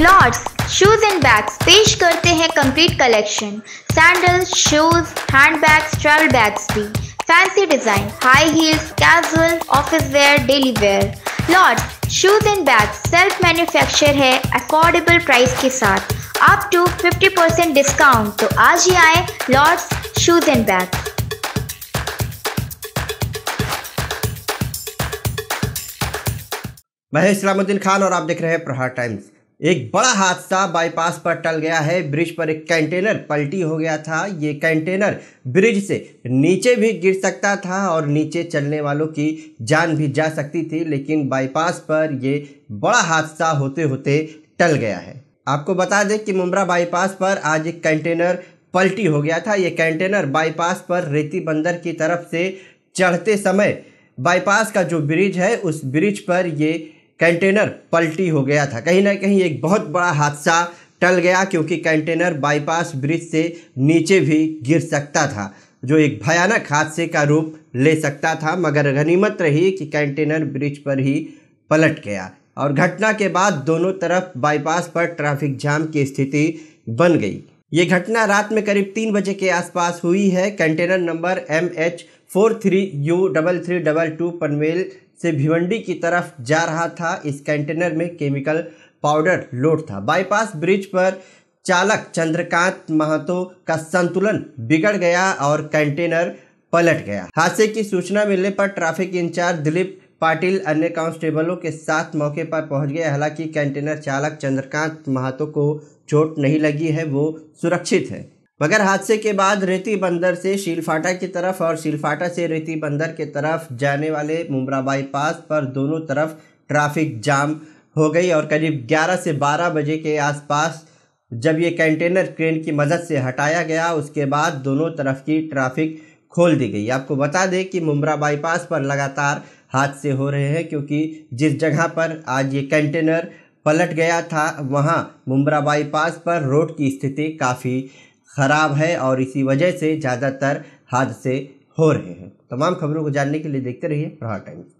Lord's shoes and bags पेश करते हैं complete collection sandals shoes hand bags travel bags भी fancy design high heels casual office wear daily wear lords shoes and bag self manufacture है affordable price के साथ up to 50 percent discount तो आज ही आए लॉर्ड्स शूज एंड बैग मैं इस्लामुद्दीन खान और आप देख रहे हैं प्रहार टाइम्स एक बड़ा हादसा बाईपास पर टल गया है ब्रिज पर एक कंटेनर पलटी हो गया था ये कंटेनर ब्रिज से नीचे भी गिर सकता था और नीचे चलने वालों की जान भी जा सकती थी लेकिन बाईपास पर ये बड़ा हादसा होते होते टल गया है आपको बता दें कि मुमरा बाईपास पर आज एक कंटेनर पलटी हो गया था ये कंटेनर बाईपास पर रेती बंदर की तरफ से चढ़ते समय बाईपास का जो ब्रिज है उस ब्रिज पर ये कंटेनर पलटी हो गया था कहीं ना कहीं एक बहुत बड़ा हादसा टल गया क्योंकि कंटेनर बाईपास ब्रिज से नीचे भी गिर सकता था जो एक भयानक हादसे का रूप ले सकता था मगर गनीमत रही कि कंटेनर ब्रिज पर ही पलट गया और घटना के बाद दोनों तरफ बाईपास पर ट्रैफिक जाम की स्थिति बन गई ये घटना रात में करीब तीन बजे के आसपास हुई है container number M H four three U double three double two Panvel से भिवंडी की तरफ जा रहा था इस कंटेनर में केमिकल पाउडर लोड था बाईपास ब्रिज पर चालक चंद्रकांत महतो का संतुलन बिगड़ गया और कंटेनर पलट गया हादसे की सूचना मिलने पर ट्रैफिक इंचार्ज दिलीप पाटिल अन्य कांस्टेबलों के साथ मौके पर पहुंच गए हालांकि कंटेनर चालक चंद्रकांत महतो को चोट नहीं लगी है वो सुरक्षित है बगैर हादसे के बाद रेती बंदर से शिलफाटा की तरफ और शिलफाटा से रेती बंदर की तरफ जाने वाले मुमरा बाईपास पर दोनों तरफ ट्रैफिक जाम हो गई और करीब 11 से 12 बजे के आसपास जब ये कंटेनर क्रेन की मदद से हटाया गया उसके बाद दोनों तरफ की ट्रैफिक खोल दी गई आपको बता दें कि मुमरा बाईपास पर लगातार हादसे हो रहे हैं क्योंकि जिस जगह पर आज ये कंटेनर पलट गया था वहाँ मुमरा बाईपास पर रोड की स्थिति काफ़ी ख़राब है और इसी वजह से ज़्यादातर हादसे हो रहे हैं तमाम खबरों को जानने के लिए देखते रहिए प्रहार टाइम्स